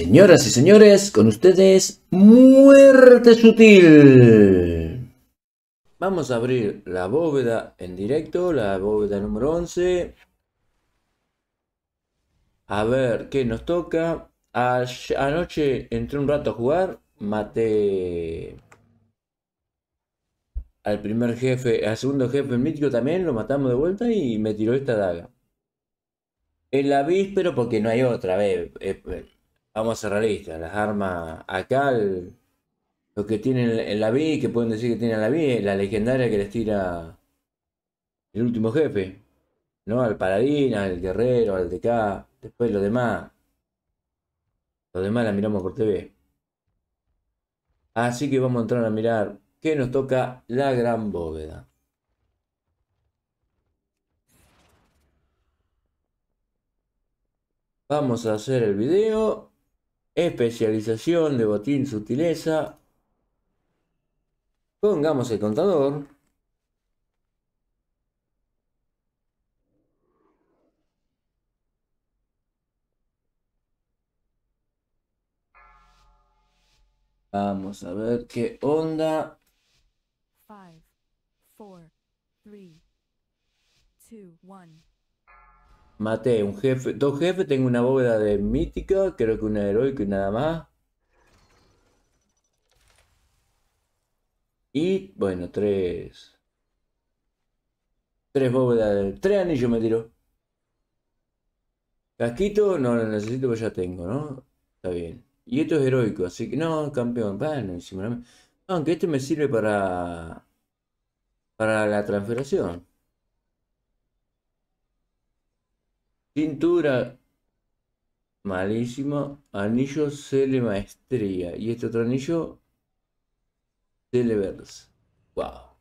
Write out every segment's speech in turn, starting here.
Señoras y señores, con ustedes, Muerte Sutil. Vamos a abrir la bóveda en directo, la bóveda número 11. A ver qué nos toca. anoche entré un rato a jugar, maté al primer jefe, al segundo jefe mítico también, lo matamos de vuelta y me tiró esta daga. En la víspera, porque no hay otra, vez eh, vamos a ser realistas, las armas acá, lo los que tienen en la B, que pueden decir que tienen la B, la legendaria que les tira el último jefe, ¿no? Al paladín, al guerrero, al acá después los demás, los demás la miramos por TV. Así que vamos a entrar a mirar qué nos toca la gran bóveda. Vamos a hacer el video especialización de botín sutileza. Pongamos el contador. Vamos a ver qué onda. one. Maté un jefe, dos jefes, tengo una bóveda de mítica, creo que una heroica y nada más. Y bueno, tres. Tres bóvedas de. Tres anillos me tiro. Casquito no lo necesito, porque ya tengo, ¿no? Está bien. Y esto es heroico, así que no, campeón. Bueno, Aunque este me sirve para. Para la transferación. Cintura, malísima. Anillo, Cele Maestría. Y este otro anillo, Cele Wow.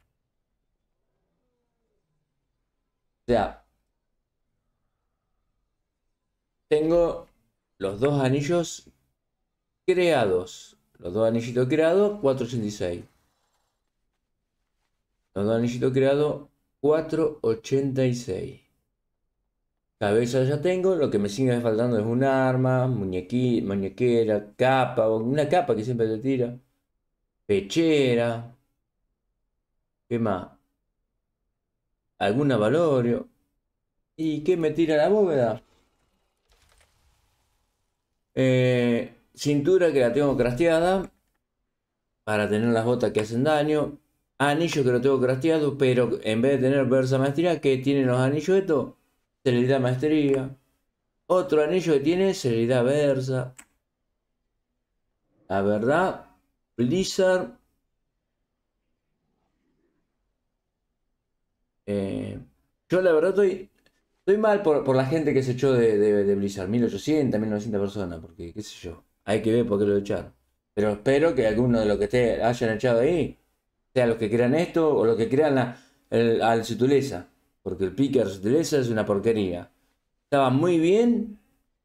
O sea, tengo los dos anillos creados. Los dos anillitos creados, 486. Los dos anillitos creados, 486. Cabeza ya tengo, lo que me sigue faltando es un arma, muñequi, muñequera, capa, una capa que siempre te tira, pechera, ¿qué más? alguna valorio ¿Y qué me tira la bóveda? Eh, cintura que la tengo crasteada para tener las botas que hacen daño. Anillo que lo tengo crasteado, pero en vez de tener versa maestría que tienen los anillos estos, se le da maestría. Otro anillo que tiene se le da versa. La verdad, Blizzard. Eh, yo la verdad estoy, estoy mal por, la gente que se echó de, de, Blizzard. 1800, 1900 personas, porque qué sé yo. Hay que ver por qué lo echaron. Pero espero que alguno de los que te hayan echado ahí, sea los que crean esto o los que crean la, al sutuleza. Porque el Pickers de esa es una porquería. Estaba muy bien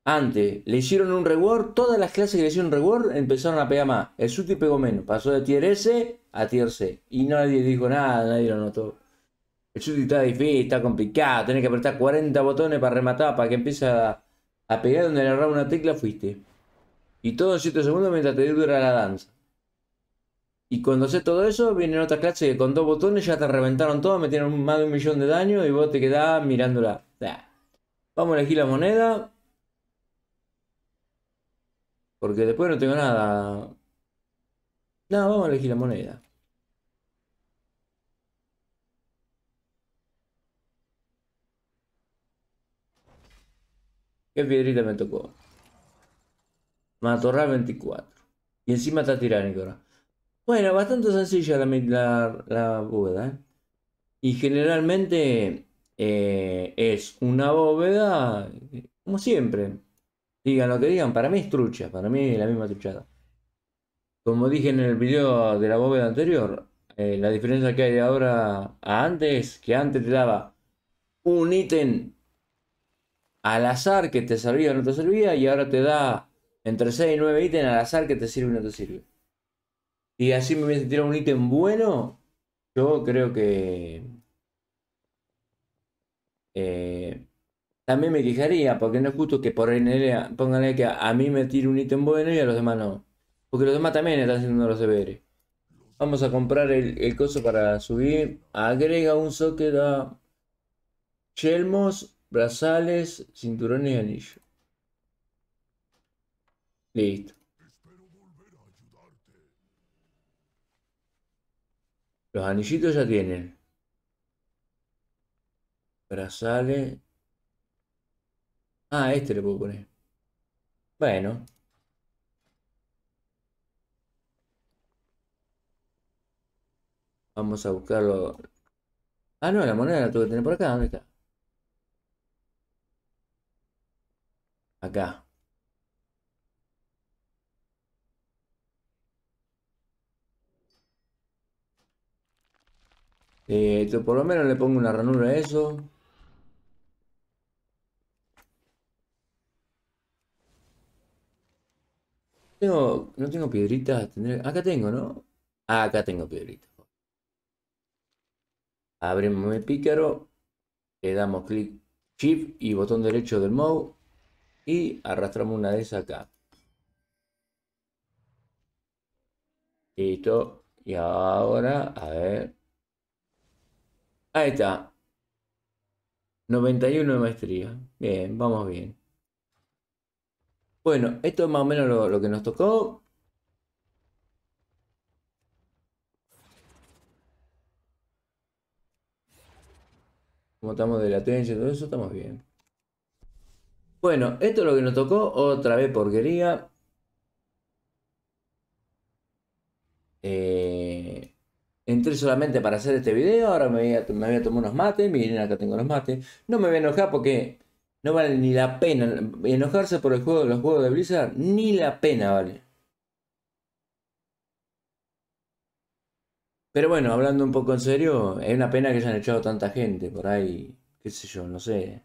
antes. Le hicieron un reward. Todas las clases que le hicieron reward empezaron a pegar más. El Suti pegó menos. Pasó de tier S a tier C. Y nadie dijo nada, nadie lo notó. El Suti está difícil, está complicado. Tenés que apretar 40 botones para rematar, para que empiece a, pegar donde le agarraba una tecla, fuiste. Y todo en 7 segundos mientras te dura la danza. Y cuando sé todo eso, viene otra clase que con dos botones ya te reventaron todo, metieron más de un millón de daño y vos te quedás mirándola. Vamos a elegir la moneda. Porque después no tengo nada. No, vamos a elegir la moneda. ¿Qué piedrita me tocó? Matorral 24. Y encima está tiránico ahora. Bueno, bastante sencilla la, la, bóveda. ¿eh? Y generalmente eh, es una bóveda, como siempre. Digan lo que digan, para mí es trucha, para mí es la misma truchada. Como dije en el video de la bóveda anterior, eh, la diferencia que hay ahora a antes, que antes te daba un ítem al azar que te servía o no te servía, y ahora te da entre 6 y 9 ítems al azar que te sirve o no te sirve. Y así me voy un ítem bueno. Yo creo que. Eh, también me quejaría, porque no es justo que por NL Pongan que a, mí me tire un ítem bueno y a los demás no. Porque los demás también están haciendo los deberes. Vamos a comprar el, coso para subir. Agrega un socket a yelmos, brazales, cinturones y anillo. Listo. Los anillitos ya tienen. Brazale. Ah, este le puedo poner. Bueno. Vamos a buscarlo. Ah, no, la moneda la tuve que tener por acá. ¿Dónde está? Acá. Eh, por lo menos le pongo una ranura a eso. Tengo, no tengo piedritas. acá tengo, ¿no? Ah, acá tengo piedritas. Abrimos el pícaro. Le damos clic Shift y botón derecho del mouse. Y arrastramos una de esas acá. Listo. Y ahora, a ver. Ahí está. 91 de maestría. Bien, vamos bien. Bueno, esto es más o menos lo, que nos tocó. Como estamos de latencia y todo eso, estamos bien. Bueno, esto es lo que nos tocó. Otra vez porquería. solamente para hacer este video, ahora me voy a, me tomar unos mates, miren acá tengo los mates, no me voy a enojar porque no vale ni la pena, enojarse por el juego, los juegos de Blizzard, ni la pena vale. Pero bueno, hablando un poco en serio, es una pena que hayan echado tanta gente por ahí, qué sé yo, no sé.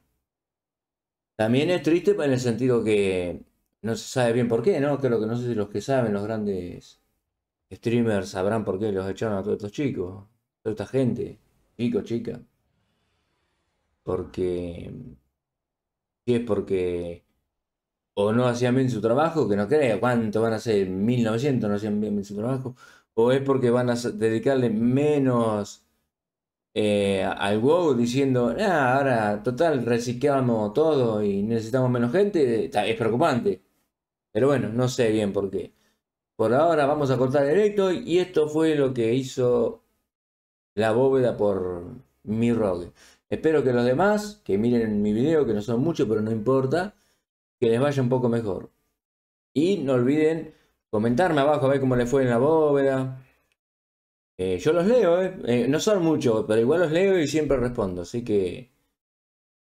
También es triste en el sentido que no se sabe bien por qué, ¿no? Creo que no sé si los que saben, los grandes streamers sabrán por qué los echaron a todos estos chicos, a toda esta gente, Chicos, chica. Porque. Si es porque. O no hacían bien su trabajo, que no crea ¿cuánto van a hacer? 1900 no hacían bien, su trabajo. O es porque van a dedicarle menos eh, al WoW diciendo, ah, ahora, total, reciclamos todo y necesitamos menos gente, es preocupante. Pero bueno, no sé bien por qué. Por ahora vamos a cortar directo y esto fue lo que hizo la bóveda por mi rogue. Espero que los demás, que miren mi video, que no son muchos, pero no importa, que les vaya un poco mejor. Y no olviden comentarme abajo a ver cómo les fue en la bóveda. Eh, yo los leo, eh. Eh, no son muchos, pero igual los leo y siempre respondo. Así que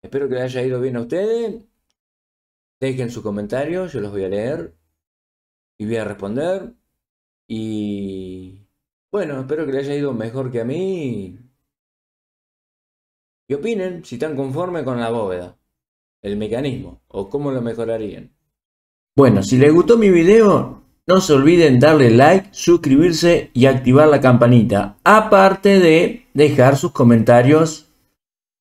espero que les haya ido bien a ustedes. Dejen sus comentarios, yo los voy a leer y voy a responder. Y bueno, espero que le haya ido mejor que a mí. Y opinen si están conformes con la bóveda, el mecanismo o cómo lo mejorarían. Bueno, si les gustó mi video, no se olviden darle like, suscribirse y activar la campanita. Aparte de dejar sus comentarios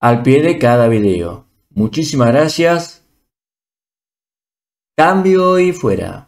al pie de cada video. Muchísimas gracias. Cambio y fuera.